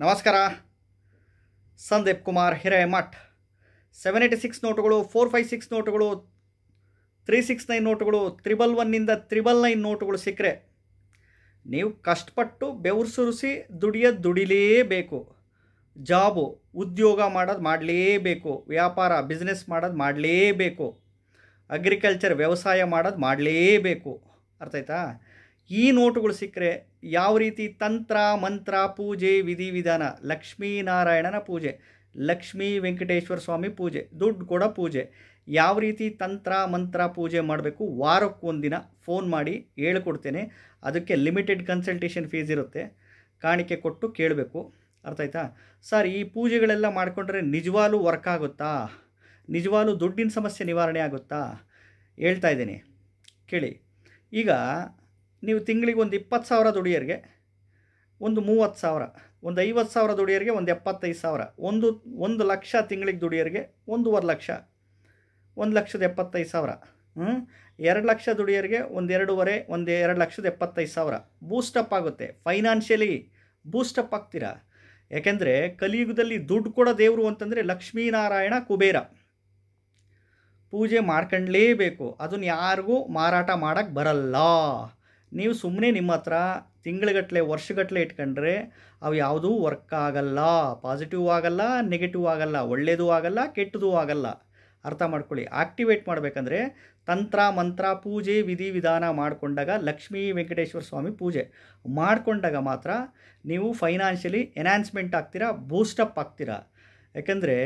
ನಮಸ್ಕಾರ Sandeep Kumar Hiremath seven eighty six ನೋಟುಗಳು four five six ನೋಟುಗಳು ತ್ರೀ ಸಿಕ್ಸ್ ನೈನ್ ನೋಟುಗಳು ತ್ರಿಬಲ್ ಒನ್ನಿಂದ ತ್ರಿಬಲ್ ನೈನ್ ನೋಟುಗಳು ಸಿಕ್ಕರೆ ನೀವು ಕಷ್ಟಪಟ್ಟು ಬೆವರು ಸುರಿಸಿ ದುಡಿಯ ದುಡಿಲೇಬೇಕು ಜಾಬು ಉದ್ಯೋಗ ಮಾಡೋದು ಮಾಡಲೇಬೇಕು ವ್ಯಾಪಾರ ಬಿಸ್ನೆಸ್ ಮಾಡೋದು ಮಾಡಲೇಬೇಕು ಅಗ್ರಿಕಲ್ಚರ್ ವ್ಯವಸಾಯ ಮಾಡೋದು ಮಾಡಲೇಬೇಕು ಅರ್ಥಾಯ್ತಾ ಈ ನೋಟುಗಳು ಸಿಕ್ಕರೆ ಯಾವ ರೀತಿ ತಂತ್ರ ಮಂತ್ರ ಪೂಜೆ ವಿಧಿವಿಧಾನ ಲಕ್ಷ್ಮೀನಾರಾಯಣನ ಪೂಜೆ ಲಕ್ಷ್ಮೀ ವೆಂಕಟೇಶ್ವರ ಸ್ವಾಮಿ ಪೂಜೆ ದುಡ್ಡು ಕೂಡ ಪೂಜೆ ಯಾವ ರೀತಿ ತಂತ್ರ ಮಂತ್ರ ಪೂಜೆ ಮಾಡಬೇಕು ವಾರಕ್ಕೊಂದಿನ ಫೋನ್ ಮಾಡಿ ಹೇಳ್ಕೊಡ್ತೇನೆ ಅದಕ್ಕೆ ಲಿಮಿಟೆಡ್ ಕನ್ಸಲ್ಟೇಷನ್ ಫೀಸ್ ಇರುತ್ತೆ ಕಾಣಿಕೆ ಕೊಟ್ಟು ಕೇಳಬೇಕು ಅರ್ಥ ಆಯ್ತಾ ಸರ್ ಈ ಪೂಜೆಗಳೆಲ್ಲ ಮಾಡಿಕೊಂಡ್ರೆ ನಿಜವಾಲು ವರ್ಕ್ ಆಗುತ್ತಾ ನಿಜವಾಲು ದುಡ್ಡಿನ ಸಮಸ್ಯೆ ನಿವಾರಣೆ ಆಗುತ್ತಾ ಹೇಳ್ತಾ ಇದ್ದೀನಿ ಕೇಳಿ ಈಗ ನೀವು ತಿಂಗಳಿಗೆ ಒಂದು ಇಪ್ಪತ್ತು ಸಾವಿರ ದುಡಿಯರಿಗೆ ಒಂದು ಮೂವತ್ತು ಸಾವಿರ ಒಂದು ಐವತ್ತು ಸಾವಿರ ದುಡಿಯೋರಿಗೆ ಒಂದು ಎಪ್ಪತ್ತೈದು ಸಾವಿರ ಒಂದು ಒಂದು ಲಕ್ಷ ತಿಂಗಳಿಗೆ ದುಡಿಯರಿಗೆ ಒಂದೂವರೆ ಲಕ್ಷ ಒಂದು ಲಕ್ಷದ ಎಪ್ಪತ್ತೈದು ಸಾವಿರ ಹ್ಞೂ ಎರಡು ಲಕ್ಷ ದುಡಿಯರಿಗೆ ಒಂದು ಎರಡೂವರೆ ಒಂದು ಎರಡು ಲಕ್ಷದ ಎಪ್ಪತ್ತೈದು ಸಾವಿರ ಬೂಸ್ಟಪ್ ಆಗುತ್ತೆ ಫೈನಾನ್ಷಿಯಲಿ ಬೂಸ್ಟಪ್ ಆಗ್ತೀರಾ ಯಾಕೆಂದರೆ ಕಲಿಯುಗದಲ್ಲಿ ದುಡ್ಡು ಕೊಡೋ ದೇವರು ಅಂತಂದರೆ ಲಕ್ಷ್ಮೀನಾರಾಯಣ ಕುಬೇರ ಪೂಜೆ ಮಾಡ್ಕೊಂಡ್ಲೇಬೇಕು ಅದನ್ನು ಯಾರಿಗೂ ಮಾರಾಟ ಮಾಡೋಕ್ಕೆ ಬರಲ್ಲ ನೀವು ಸುಮ್ಮನೆ ನಿಮ್ಮ ಹತ್ರ ತಿಂಗಳಗಟ್ಟಲೆ ವರ್ಷಗಟ್ಟಲೆ ಇಟ್ಕೊಂಡ್ರೆ ಅವು ಯಾವುದೂ ವರ್ಕ್ ಆಗಲ್ಲ ಪಾಸಿಟಿವ್ ಆಗಲ್ಲ ನೆಗೆಟಿವ್ ಆಗಲ್ಲ ಒಳ್ಳೆಯದೂ ಆಗಲ್ಲ ಕೆಟ್ಟದೂ ಆಗಲ್ಲ ಅರ್ಥ ಮಾಡ್ಕೊಳ್ಳಿ ಆಕ್ಟಿವೇಟ್ ಮಾಡಬೇಕಂದ್ರೆ ತಂತ್ರ ಮಂತ್ರ ಪೂಜೆ ವಿಧಿ ವಿಧಾನ ಮಾಡಿಕೊಂಡಾಗ ಲಕ್ಷ್ಮೀ ವೆಂಕಟೇಶ್ವರ ಸ್ವಾಮಿ ಪೂಜೆ ಮಾಡಿಕೊಂಡಾಗ ಮಾತ್ರ ನೀವು ಫೈನಾನ್ಷಿಯಲಿ ಎನ್ಹಾನ್ಸ್ಮೆಂಟ್ ಆಗ್ತೀರಾ ಬೂಸ್ಟಪ್ ಆಗ್ತೀರಾ ಯಾಕಂದರೆ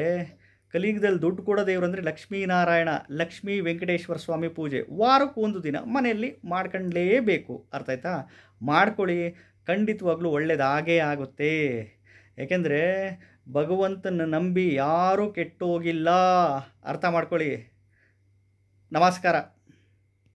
ಕಲಿಯುಗದಲ್ಲಿ ದುಡ್ಡು ಕೊಡೋ ಅಂದರೆ ಲಕ್ಷ್ಮೀನಾರಾಯಣ ಲಕ್ಷ್ಮೀ ವೆಂಕಟೇಶ್ವರ ಸ್ವಾಮಿ ಪೂಜೆ ವಾರಕ್ಕೂ ಒಂದು ದಿನ ಮನೆಯಲ್ಲಿ ಮಾಡ್ಕೊಂಡ್ಲೇಬೇಕು ಅರ್ಥ ಆಯ್ತಾ ಮಾಡ್ಕೊಳ್ಳಿ ಖಂಡಿತವಾಗ್ಲೂ ಒಳ್ಳೆಯದಾಗೇ ಆಗುತ್ತೆ ಏಕೆಂದರೆ ಭಗವಂತನ ನಂಬಿ ಯಾರೂ ಕೆಟ್ಟೋಗಿಲ್ಲ ಅರ್ಥ ಮಾಡ್ಕೊಳ್ಳಿ ನಮಸ್ಕಾರ